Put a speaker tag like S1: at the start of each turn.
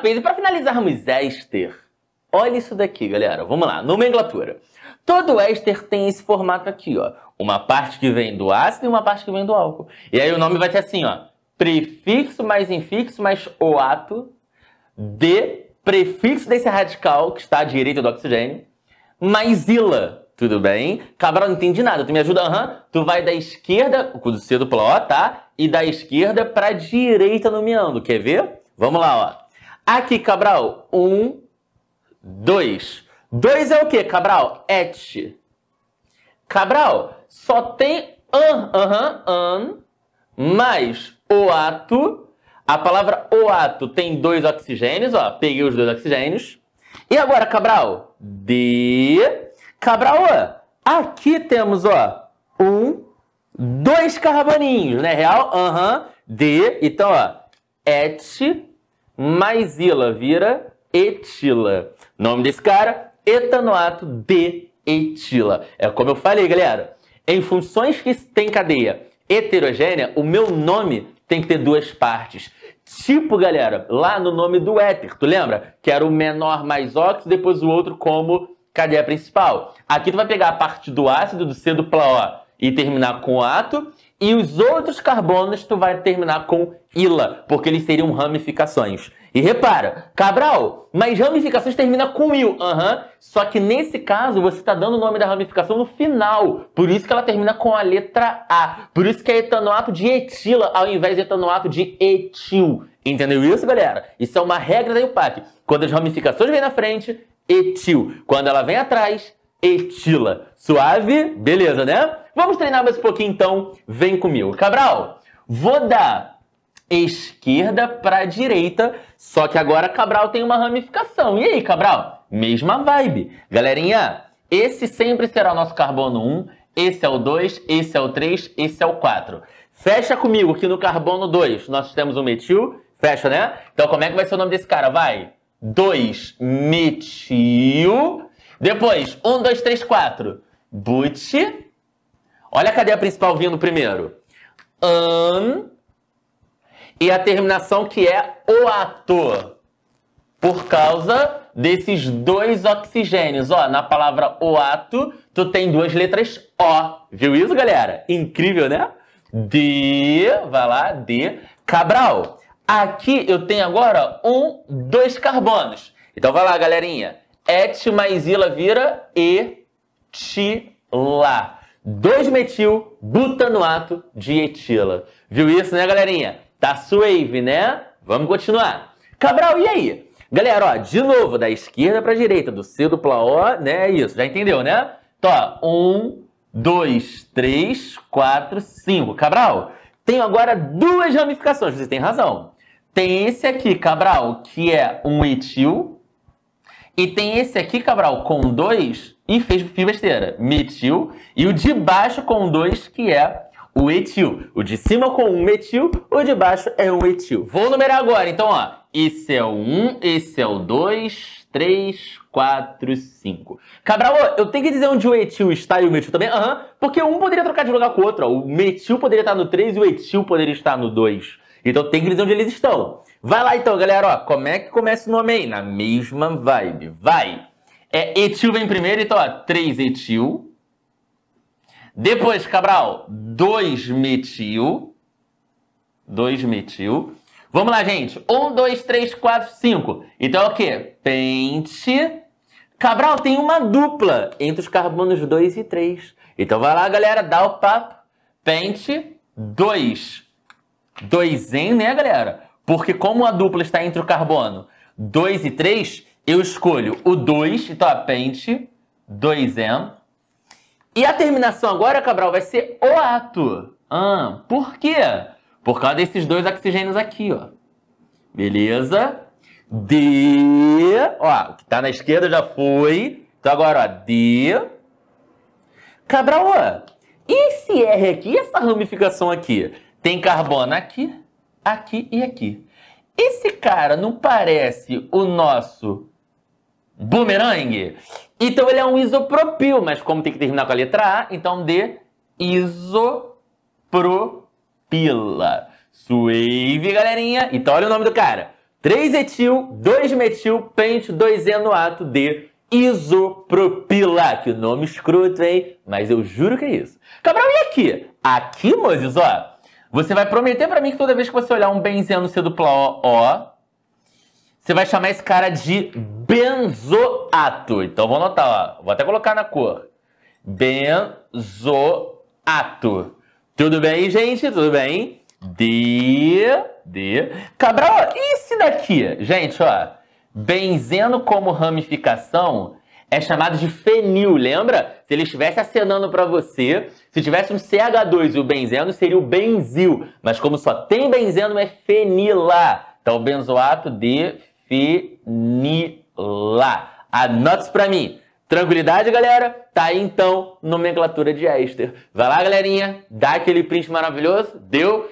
S1: rapaz, e para finalizarmos éster, olha isso daqui, galera. Vamos lá, nomenclatura. Todo éster tem esse formato aqui, ó. Uma parte que vem do ácido e uma parte que vem do álcool. E aí o nome vai ser assim, ó. Prefixo mais infixo mais oato de prefixo desse radical que está à direita do oxigênio mais ila. Tudo bem? Cabral, não entendi nada. Tu me ajuda? Aham. Uhum. Tu vai da esquerda, o C pelo O, tá? E da esquerda pra direita nomeando. Quer ver? Vamos lá, ó. Aqui, Cabral. Um, dois. Dois é o que, Cabral? Et. Cabral, só tem an, aham, an, mais o ato. A palavra o ato tem dois oxigênios, ó. Peguei os dois oxigênios. E agora, Cabral? De. Cabral, ó, aqui temos, ó, um, dois carboninhos, né? Real, aham, de. Então, ó, et, mais ila vira etila. Nome desse cara, etanoato de etila. É como eu falei, galera. Em funções que têm cadeia heterogênea, o meu nome tem que ter duas partes. Tipo, galera, lá no nome do éter, tu lembra? Que era o menor mais óxido, depois o outro como cadeia principal. Aqui tu vai pegar a parte do ácido, do C dupla O e terminar com o ato, e os outros carbonos tu vai terminar com ila, porque eles seriam ramificações. E repara, Cabral, mas ramificações termina com il, uhum. só que nesse caso você está dando o nome da ramificação no final, por isso que ela termina com a letra A, por isso que é etanoato de etila ao invés de etanoato de etil. Entendeu isso, galera? Isso é uma regra da IUPAC. Quando as ramificações vêm na frente, etil. Quando ela vem atrás, etila. Suave? Beleza, né? Vamos treinar mais um pouquinho então. Vem comigo. Cabral, vou da esquerda para direita, só que agora Cabral tem uma ramificação. E aí, Cabral? Mesma vibe. Galerinha, esse sempre será o nosso carbono 1, esse é o 2, esse é o 3, esse é o 4. Fecha comigo que no carbono 2 nós temos um metil, fecha, né? Então como é que vai ser o nome desse cara? Vai. 2 metil depois, 1, 2, 3, 4. But. Olha a cadeia principal vindo primeiro. An. E a terminação que é o ato. Por causa desses dois oxigênios. Ó, na palavra o ato, tu tem duas letras O. Viu isso, galera? Incrível, né? De, vai lá, de Cabral. Aqui eu tenho agora um, dois carbonos. Então vai lá, galerinha et mais ila vira etila. 2-metil butanoato de etila. Viu isso, né, galerinha? Tá suave, né? Vamos continuar. Cabral, e aí? Galera, ó, de novo, da esquerda pra direita, do C dupla O, né? É isso, já entendeu, né? Então, ó, um, dois, três, quatro, cinco. Cabral, tenho agora duas ramificações, você tem razão. Tem esse aqui, Cabral, que é um etil, e tem esse aqui, Cabral, com dois e fez besteira. Metil. E o de baixo com dois que é o etil. O de cima com um metil, o de baixo é um etil. Vou numerar agora, então, ó. Esse é o 1, esse é o 2, 3, 4, 5. Cabral, eu tenho que dizer onde o etil está e o metil também? Aham, uhum, porque um poderia trocar de lugar com o outro. Ó. O metil poderia estar no 3 e o etil poderia estar no 2. Então tem que dizer onde eles estão. Vai lá então, galera, ó, como é que começa o nome aí? Na mesma vibe, vai! É etil vem primeiro, então, ó, 3 etil. Depois, Cabral, 2 metil. 2 metil. Vamos lá, gente. 1, 2, 3, 4, 5. Então é o quê? Pente. Cabral tem uma dupla entre os carbonos 2 e 3. Então vai lá, galera, dá o papo. Pente 2. 2 em, né, galera? Porque como a dupla está entre o carbono 2 e 3, eu escolho o 2, então pente, 2M. E a terminação agora, Cabral, vai ser o ato. Ah, por quê? Por causa desses dois oxigênios aqui, ó. Beleza? D, ó, o que tá na esquerda já foi. Então agora, ó, D. Cabral, ó, esse R aqui, essa ramificação aqui, tem carbono aqui aqui e aqui. Esse cara não parece o nosso boomerang? Então ele é um isopropil, mas como tem que terminar com a letra A, então D, isopropila. Suave, galerinha. Então olha o nome do cara. 3-etil, 2-metil, pente, 2-enoato de isopropila. Que nome escroto, hein? Mas eu juro que é isso. Cabral, e aqui? Aqui, Moisés, ó. Você vai prometer para mim que toda vez que você olhar um benzeno C dupla O, você vai chamar esse cara de benzoato. Então vou anotar, ó. Vou até colocar na cor. Benzoato. Tudo bem, gente? Tudo bem? De. De. Cabral, e esse daqui? Gente, ó. Benzeno como ramificação é chamado de fenil, lembra? Se ele estivesse acenando para você, se tivesse um CH2 e o benzeno, seria o benzil. Mas como só tem benzeno, é fenila. Então, benzoato de fenila. Anote para mim. Tranquilidade, galera? Tá aí, então, nomenclatura de éster. Vai lá, galerinha. Dá aquele print maravilhoso. Deu?